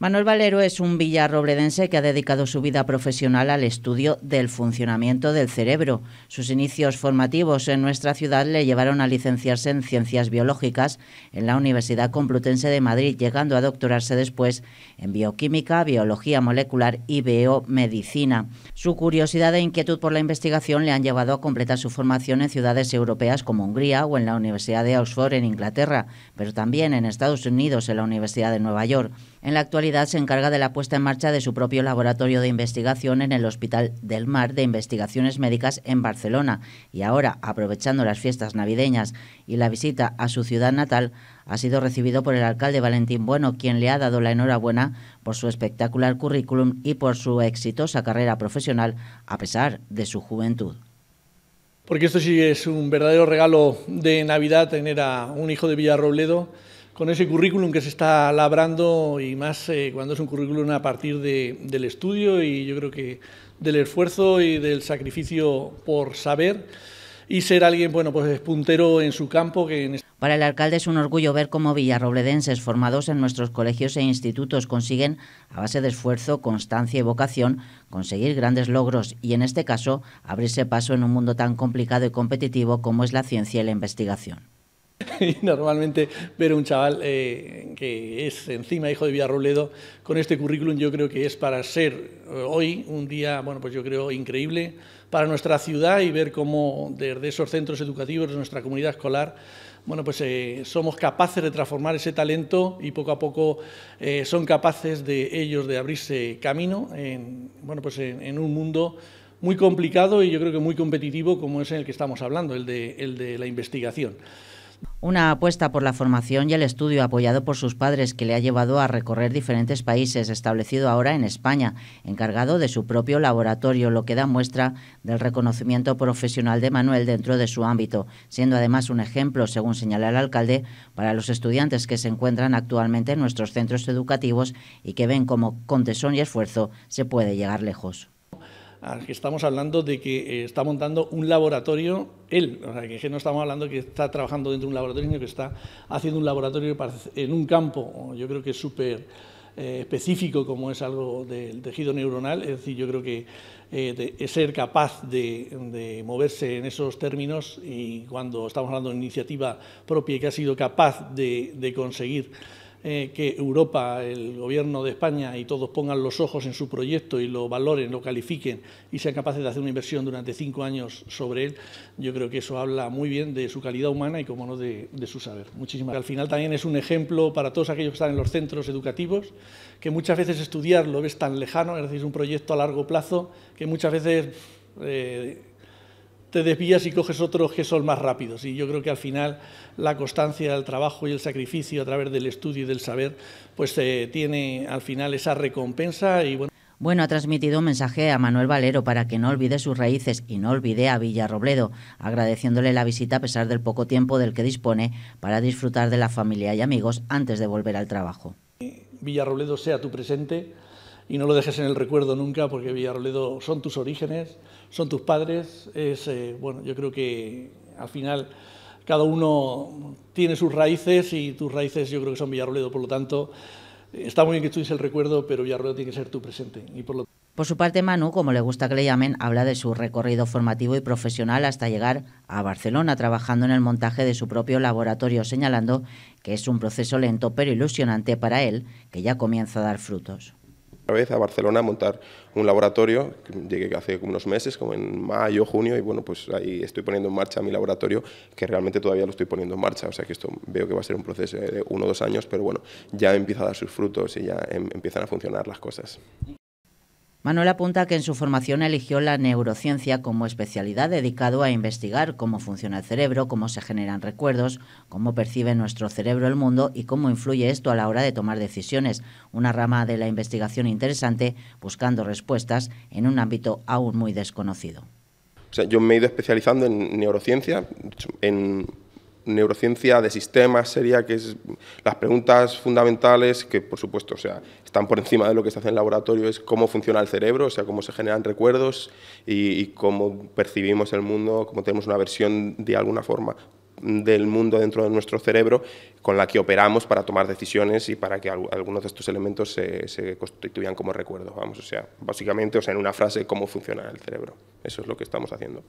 Manuel Valero es un villarrobledense que ha dedicado su vida profesional al estudio del funcionamiento del cerebro. Sus inicios formativos en nuestra ciudad le llevaron a licenciarse en ciencias biológicas en la Universidad Complutense de Madrid, llegando a doctorarse después en bioquímica, biología molecular y biomedicina. Su curiosidad e inquietud por la investigación le han llevado a completar su formación en ciudades europeas como Hungría o en la Universidad de Oxford en Inglaterra, pero también en Estados Unidos en la Universidad de Nueva York. En la actualidad se encarga de la puesta en marcha de su propio laboratorio de investigación en el Hospital del Mar de Investigaciones Médicas en Barcelona y ahora, aprovechando las fiestas navideñas y la visita a su ciudad natal, ha sido recibido por el alcalde Valentín Bueno, quien le ha dado la enhorabuena por su espectacular currículum y por su exitosa carrera profesional a pesar de su juventud porque esto sí es un verdadero regalo de Navidad tener a un hijo de Villarrobledo con ese currículum que se está labrando y más eh, cuando es un currículum a partir del estudio y yo creo que del esfuerzo y del sacrificio por saber y ser alguien, bueno, pues puntero en su campo. Que Para el alcalde es un orgullo ver cómo villarrobledenses formados en nuestros colegios e institutos consiguen, a base de esfuerzo, constancia y vocación, conseguir grandes logros y, en este caso, abrirse paso en un mundo tan complicado y competitivo como es la ciencia y la investigación. Y normalmente ver a un chaval eh, que es encima hijo de Villarroledo con este currículum yo creo que es para ser eh, hoy un día, bueno, pues yo creo increíble para nuestra ciudad y ver cómo desde esos centros educativos de nuestra comunidad escolar bueno, pues eh, somos capaces de transformar ese talento y poco a poco son capaces de ellos de abrirse camino en, bueno, pues en, un mundo muy complicado y yo creo que muy competitivo como es en el que estamos hablando, el de, el de la investigación. Una apuesta por la formación y el estudio apoyado por sus padres que le ha llevado a recorrer diferentes países, establecido ahora en España, encargado de su propio laboratorio, lo que da muestra del reconocimiento profesional de Manuel dentro de su ámbito, siendo además un ejemplo, según señala el alcalde, para los estudiantes que se encuentran actualmente en nuestros centros educativos y que ven cómo con tesón y esfuerzo se puede llegar lejos que estamos hablando de que eh, está montando un laboratorio él, o sea, que no estamos hablando que está trabajando dentro de un laboratorio, sino que está haciendo un laboratorio en un campo, yo creo que es súper eh, específico como es algo del tejido neuronal, es decir, yo creo que eh, ser capaz de, moverse en esos términos y cuando estamos hablando de iniciativa propia y que ha sido capaz de conseguir eh, que Europa, el gobierno de España y todos pongan los ojos en su proyecto y lo valoren, lo califiquen y sean capaces de hacer una inversión durante cinco años sobre él, yo creo que eso habla muy bien de su calidad humana y, como no, de, su saber. Muchísimas Al final también es un ejemplo para todos aquellos que están en los centros educativos, que muchas veces estudiar lo ves tan lejano, es decir, es un proyecto a largo plazo que muchas veces... Eh, te desvías y coges otros que son más rápidos. Y yo creo que al final la constancia, del trabajo y el sacrificio a través del estudio y del saber, pues se eh, tiene al final esa recompensa y bueno. Bueno, ha transmitido un mensaje a Manuel Valero para que no olvide sus raíces y no olvide a Villarrobledo, agradeciéndole la visita a pesar del poco tiempo del que dispone para disfrutar de la familia y amigos antes de volver al trabajo. Villarrobledo sea tu presente, y no lo dejes en el recuerdo nunca porque Villarroledo son tus orígenes, son tus padres, es, eh, bueno, yo creo que al final cada uno tiene sus raíces y tus raíces yo creo que son Villarroledo, por lo tanto está muy bien que estudies el recuerdo, pero Villarroledo tiene que ser tu presente y por su parte, Manu, como le gusta que le llamen, habla de su recorrido formativo y profesional hasta llegar a Barcelona trabajando en el montaje de su propio laboratorio, señalando que es un proceso lento pero ilusionante para él, que ya comienza a dar frutos vez a Barcelona montar un laboratorio, llegué hace unos meses, como en mayo, junio, y bueno, pues ahí estoy poniendo en marcha mi laboratorio, que realmente todavía lo estoy poniendo en marcha, o sea que esto veo que va a ser un proceso de uno o dos años, pero bueno, ya empieza a dar sus frutos y ya em-, empiezan a funcionar las cosas. Manuel apunta que en su formación eligió la neurociencia como especialidad dedicado a investigar cómo funciona el cerebro, cómo se generan recuerdos, cómo percibe nuestro cerebro el mundo y cómo influye esto a la hora de tomar decisiones, una rama de la investigación interesante buscando respuestas en un ámbito aún muy desconocido. yo me he ido especializando en neurociencia, en neurociencia de sistemas sería que es las preguntas fundamentales que por supuesto o sea están por encima de lo que se hace en laboratorio es cómo funciona el cerebro o sea cómo se generan recuerdos y, cómo percibimos el mundo cómo tenemos una versión de alguna forma del mundo dentro de nuestro cerebro con la que operamos para tomar decisiones y para que algunos de estos elementos se, se constituyan como recuerdos. Vamos, o sea, básicamente, o sea, en una frase, cómo funciona el cerebro. Eso es lo que estamos haciendo.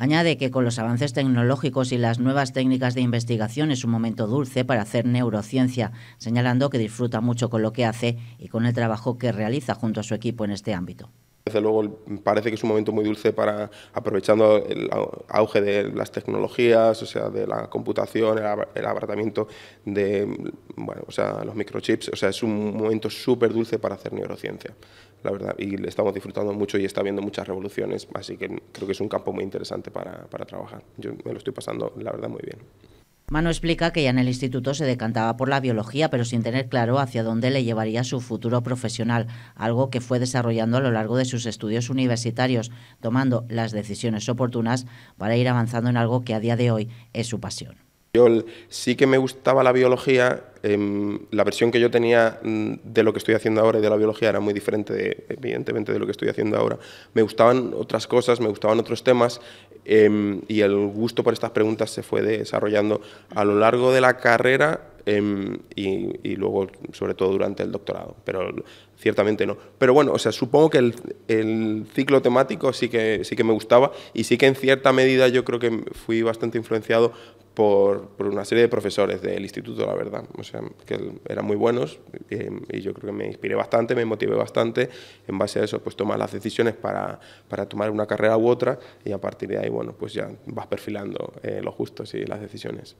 Añade que con los avances tecnológicos y las nuevas técnicas de investigación es un momento dulce para hacer neurociencia, señalando que disfruta mucho con lo que hace y con el trabajo que realiza junto a su equipo en este ámbito. Desde luego parece que es un momento muy dulce para aprovechando el auge de las tecnologías, o sea, de la computación, el abaratamiento de los microchips, o sea, es un momento súper dulce para hacer neurociencia, la verdad, y estamos disfrutando mucho y está habiendo muchas revoluciones, así que creo que es un campo muy interesante para, para trabajar. Yo me lo estoy pasando, la verdad, muy bien. Mano explica que ya en el instituto se decantaba por la biología, pero sin tener claro hacia dónde le llevaría su futuro profesional, algo que fue desarrollando a lo largo de sus estudios universitarios, tomando las decisiones oportunas para ir avanzando en algo que a día de hoy es su pasión. Yo sí que me gustaba la biología, em, la versión que yo tenía mm, de lo que estoy haciendo ahora y de la biología era muy diferente, evidentemente, de lo que estoy haciendo ahora. Me gustaban otras cosas, me gustaban otros temas em, y el gusto por estas preguntas se fue desarrollando a lo largo de la carrera Em, y, luego sobre todo durante el doctorado, pero ciertamente no. Pero bueno, o sea, supongo que el, ciclo temático sí que, sí que me gustaba y sí que en cierta medida yo creo que fui bastante influenciado por, por una serie de profesores del instituto, la verdad, o sea, que eran muy buenos em, y yo creo que me inspiré bastante, me motivé bastante, en base a eso pues tomas las decisiones para, para tomar una carrera u otra y a partir de ahí, bueno, pues ya vas perfilando eh, lo los gustos y las decisiones.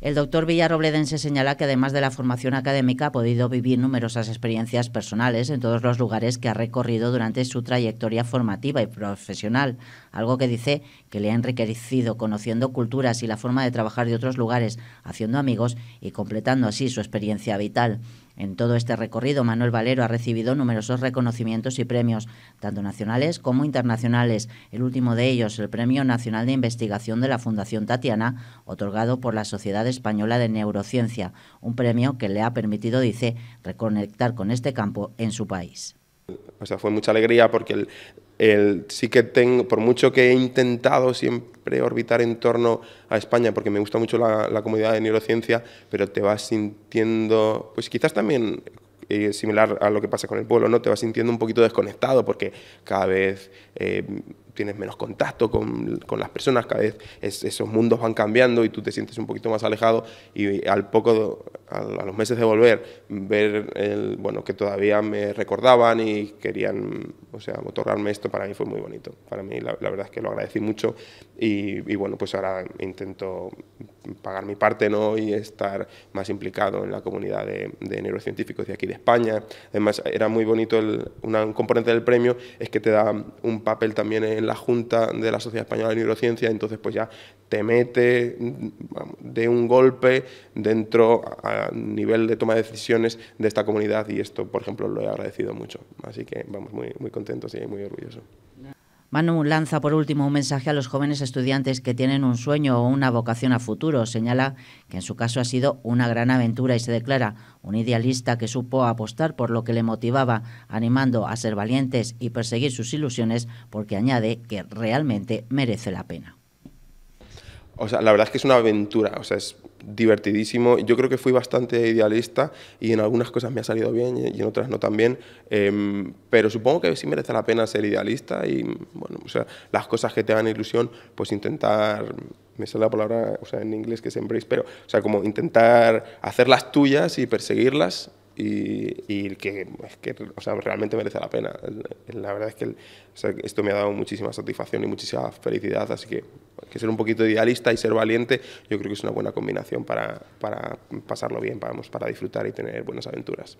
El doctor Villarrobledense señala que además de la formación académica ha podido vivir numerosas experiencias personales en todos los lugares que ha recorrido durante su trayectoria formativa y profesional, algo que dice que le ha enriquecido conociendo culturas y la forma de trabajar de otros lugares, haciendo amigos y completando así su experiencia vital. En todo este recorrido, Manuel Valero ha recibido numerosos reconocimientos y premios, tanto nacionales como internacionales. El último de ellos, el Premio Nacional de Investigación de la Fundación Tatiana, otorgado por la Sociedad Española de Neurociencia, un premio que le ha permitido, dice, reconectar con este campo en su país. O sea, fue mucha alegría porque el, el, sí que tengo, por mucho que he intentado siempre orbitar en torno a España, porque me gusta mucho la, la comunidad de neurociencia, pero te vas sintiendo, pues quizás también eh, similar a lo que pasa con el pueblo, ¿no? Te vas sintiendo un poquito desconectado porque cada vez eh, tienes menos contacto con, con, las personas, cada vez esos mundos van cambiando y tú te sientes un poquito más alejado y al poco, a, los meses de volver, ver el, bueno, que todavía me recordaban y querían, o sea, otorgarme esto, para mí fue muy bonito. Para mí la, verdad es que lo agradecí mucho y, y bueno, pues ahora intento pagar mi parte ¿no? y estar más implicado en la comunidad de, neurocientíficos de aquí de España. Además, era muy bonito, el, una, un componente del premio es que te da un papel también en la Junta de la Sociedad Española de Neurociencia, entonces pues ya te mete mm, de un golpe dentro a nivel de toma de decisiones de esta comunidad y esto, por ejemplo, lo he agradecido mucho. Así que vamos muy, muy contentos y muy orgullosos. Manu lanza por último un mensaje a los jóvenes estudiantes que tienen un sueño o una vocación a futuro. Señala que en su caso ha sido una gran aventura y se declara un idealista que supo apostar por lo que le motivaba, animando a ser valientes y perseguir sus ilusiones porque añade que realmente merece la pena. O sea, la verdad es que es una aventura, o sea, es divertidísimo. Yo creo que fui bastante idealista y en algunas cosas me ha salido bien y en otras no tan bien, em, pero supongo que sí merece la pena ser idealista y, bueno, o sea, las cosas que te dan ilusión, pues intentar me sale la palabra o sea, en inglés que es embrace, pero, o sea, como intentar hacerlas tuyas y perseguirlas y, y que, o sea, realmente merece la pena. La verdad es que esto me ha dado muchísima satisfacción y muchísima felicidad, así que, ser un poquito idealista y ser valiente yo creo que es una buena combinación para, para pasarlo bien, para disfrutar y tener buenas aventuras.